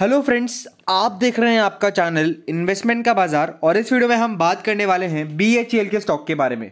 hello friends आप देख रहे हैं आपका चैनल इन्वेस्टमेंट का बाजार और इस वीडियो में हम बात करने वाले हैं बी के स्टॉक के बारे में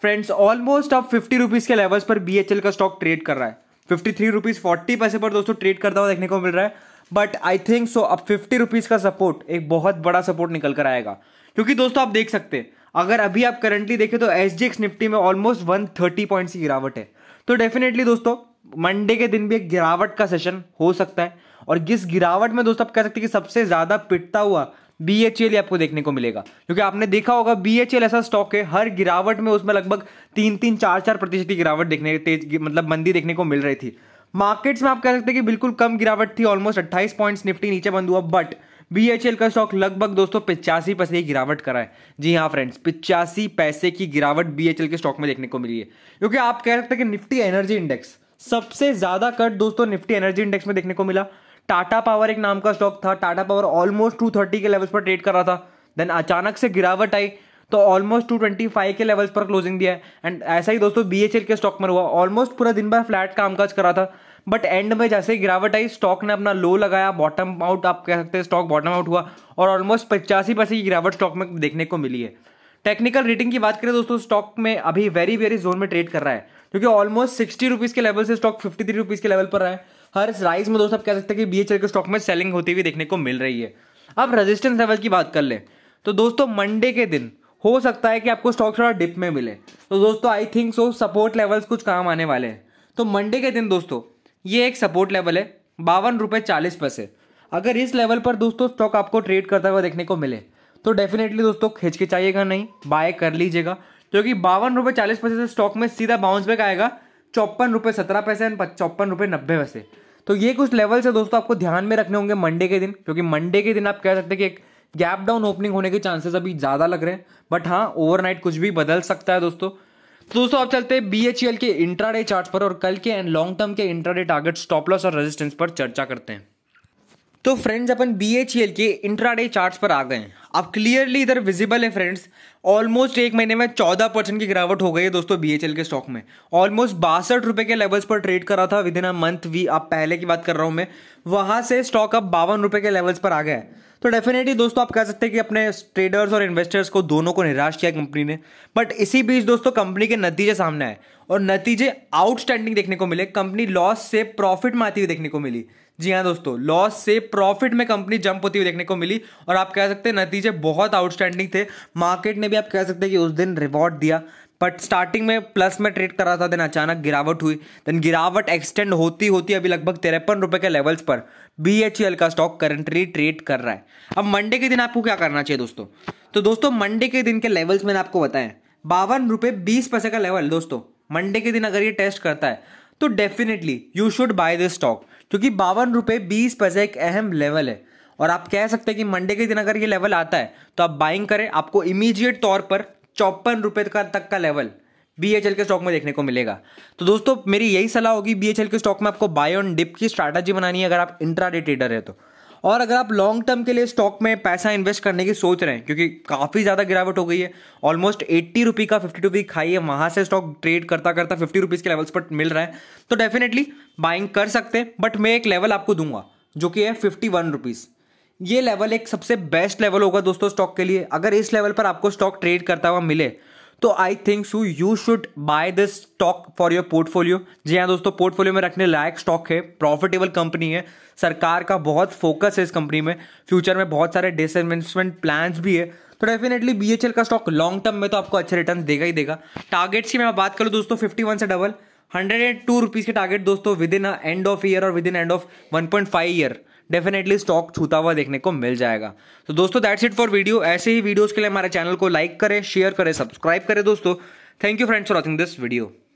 फ्रेंड्स ऑलमोस्ट अब फिफ्टी रुपीज़ के लेवल्स पर बी का स्टॉक ट्रेड कर रहा है फिफ्टी थ्री रुपीज़ फोर्टी पैसे पर दोस्तों ट्रेड करता हुआ देखने को मिल रहा है बट आई थिंक सो अब फिफ्टी रुपीज़ का सपोर्ट एक बहुत बड़ा सपोर्ट निकल कर आएगा क्योंकि दोस्तों आप देख सकते हैं अगर अभी आप करंटली देखें तो एस निफ्टी में ऑलमोस्ट वन पॉइंट्स की गिरावट है तो डेफिनेटली दोस्तों मंडे के दिन भी एक गिरावट का सेशन हो सकता है और जिस गिरावट में दोस्तों आप कह सकते हैं कि सबसे ज़्यादा पिटता हुआ बी एच एल आपको देखने को मिलेगा क्योंकि आपने देखा होगा बी एच एल ऐसा स्टॉक है हर गिरावट में उसमें लगभग तीन तीन चार चार प्रतिशत की गिरावट देखने तेज मतलब मंदी देखने को मिल रही थी मार्केट्स में आप कह सकते हैं कि बिल्कुल कम गिरावट थी ऑलमोस्ट अट्ठाईस पॉइंट्स निफ्टी नीचे बंद हुआ बट बी एच एल का स्टॉक लगभग दोस्तों पिचासी पैसे की गिरावट करा है जी हाँ फ्रेंड्स पिचासी पैसे की गिरावट बी एच एल के स्टॉक में देखने को मिली है क्योंकि आप कह सकते हैं कि निफ्टी एनर्जी इंडेक्स सबसे ज्यादा कट दोस्तों निफ्टी एनर्जी इंडेक्स में देखने को मिला टाटा पावर एक नाम का स्टॉक था Tata power almost two thirty के लेवल्स पर ट्रेड कर रहा था देन अचानक से गिरावट आई तो ऑलमोस्ट फाइव के लेवल्स पर क्लोजिंग दिया एंड ऐसा ही दोस्तों बी के स्टॉक में हुआ ऑलमोस्ट पूरा दिन भर फ्लैट कामकाज करा था बट एंड में जैसे ही गिरावट आई स्टॉक ने अपना लो लगाया बॉटम आउट आप कह सकते हैं स्टॉक बॉटम आउट हुआ और ऑलमोस्ट पचासी पैसे की गिरावट स्टॉक में देखने को मिली है टेक्निकल रेटिंग की बात करें दोस्तों स्टॉक में अभी वेरी वेरी जोन में ट्रेड कर रहा है क्योंकि ऑलमोस्ट सिक्सटी रुपीज़ के लेवल से स्टॉक फिफ्टी थ्री रुपीज़ के लेवल पर रहा है हर राइज में दोस्त आप कह सकते हैं कि बी के स्टॉक में सेलिंग होती हुई देखने को मिल रही है अब रेजिस्टेंस लेवल की बात कर ले तो दोस्तों मंडे के दिन हो सकता है कि आपको स्टॉक थोड़ा डिप में मिले तो दोस्तों I think so support levels कुछ काम आने वाले हैं तो मंडे के दिन दोस्तों ये एक सपोर्ट लेवल है बावन रुपये चालीस पैसे अगर इस लेवल पर दोस्तों स्टॉक आपको ट्रेड करता हुआ देखने को मिले तो डेफिनेटली दोस्तों खिचकिचाइएगा नहीं बाय कर लीजिएगा जो कि बावन रुपये चालीस पैसे से स्टॉक में सीधा बाउंस बैक आएगा चौपन रुपये सत्रह पैसे एंड चौपन रुपये नब्बे पैसे तो ये कुछ लेवल से दोस्तों आपको ध्यान में रखने होंगे मंडे के दिन क्योंकि मंडे के दिन आप कह सकते हैं कि एक गैप डाउन ओपनिंग होने के चांसेस अभी ज़्यादा लग रहे हैं बट हाँ ओवरनाइट कुछ भी बदल सकता है दोस्तों तो दोस्तों आप चलते हैं बी एच एल के इंट्राडे चार्ट पर और कल के एंड लॉन्ग टर्म के इंट्राडे टारगेट स्टॉप लॉस और रेजिस्टेंस पर चर्चा करते हैं तो फ्रेंड्स अपन बी एच एल के इंट्राडे चार्ट्स पर आ गए हैं अब क्लियरली इधर विजिबल है फ्रेंड्स ऑलमोस्ट एक महीने में चौदह परसेंट की गिरावट हो गई है दोस्तों बी एच एल के स्टॉक में ऑलमोस्ट बासठ रुपए के लेवल्स पर ट्रेड कर रहा था within a month we आप पहले की बात कर रहा हूं मैं वहां से स्टॉक अब बावन रुपए के लेवल्स पर आ गया है तो डेफिनेटली दोस्तों आप कह सकते हैं कि अपने ट्रेडर्स और इन्वेस्टर्स को दोनों को निराश किया कंपनी ने बट इसी बीच दोस्तों कंपनी के नतीजे सामने आए और नतीजे आउटस्टैंडिंग देखने को मिले कंपनी लॉस से प्रॉफिट में आती हुई देखने को मिली जी हाँ दोस्तों लॉस से प्रॉफिट में कंपनी जंप होती हुई देखने को मिली और आप कह सकते हैं नतीजे बहुत आउटस्टैंडिंग थे मार्केट ने भी आप कह सकते हैं कि उस दिन रिवॉर्ड दिया बट स्टार्टिंग में प्लस में ट्रेड कर रहा था देन अचानक गिरावट हुई देन गिरावट एक्सटेंड होती होती अभी लगभग तिरपन रुपए के लेवल्स पर बी एच एल का स्टॉक करंटली ट्रेड कर रहा है अब मंडे के दिन आपको क्या करना चाहिए दोस्तों तो दोस्तों मंडे के दिन के लेवल्स मैंने आपको बताएं बावन रुपये बीस पैसे का लेवल दोस्तों मंडे के दिन अगर ये टेस्ट करता है तो definitely you should buy this stock क्योंकि बावन रुपये बीस पैसे एक अहम लेवल है और आप कह सकते हैं कि मंडे के दिन अगर ये लेवल आता है तो आप बाइंग करें आपको इमीजिएट तौर पर चौपन रुपये का तक का लेवल बी एच एल के स्टॉक में देखने को मिलेगा तो दोस्तों मेरी यही सलाह होगी बी एच एल के स्टॉक में आपको बाय ऑन डिप की स्ट्रैटेजी बनानी है अगर आप इंट्राडे ट्रेडर है तो और अगर आप लॉन्ग टर्म के लिए स्टॉक में पैसा इन्वेस्ट करने की सोच रहे हैं क्योंकि काफ़ी ज़्यादा गिरावट हो गई है ऑलमोस्ट एट्टी रुपी का फिफ्टी रुपी खाई है वहाँ से स्टॉक ट्रेड करता करता फिफ्टी रुपीज़ के लेवल्स पर मिल रहा है तो डेफिनेटली बाइंग कर सकते हैं बट मैं एक लेवल आपको दूंगा जो कि है फिफ्टी वन रुपीज़ ये लेवल एक सबसे बेस्ट लेवल होगा दोस्तों स्टॉक के लिए अगर इस लेवल पर आपको स्टॉक ट्रेड करता हुआ मिले तो I think so you should buy this stock for your portfolio जी हाँ दोस्तों पोर्टफोलियो में रखने लायक स्टॉक है प्रॉफिटेबल कंपनी है सरकार का बहुत फोकस है इस कंपनी में फ्यूचर में बहुत सारे डिसइन्वेस्टमेंट प्लान्स भी है तो डेफिनेटली बी का स्टॉक लॉन्ग टर्म में तो आपको अच्छे रिटर्न देगा ही देगा टारगेट्स की मैं बात करूँ दोस्तों फिफ्टी से double hundred and two rupees के टारगेट दोस्तों within end of year और within end of one point five year definitely stock छूता हुआ देखने को मिल जाएगा तो दोस्तों दैट्स इट फॉर वीडियो ऐसे ही वीडियोज़ के लिए हमारे चैनल को लाइक करें शेयर करें सब्सक्राइब करें दोस्तों thank you friends for watching this video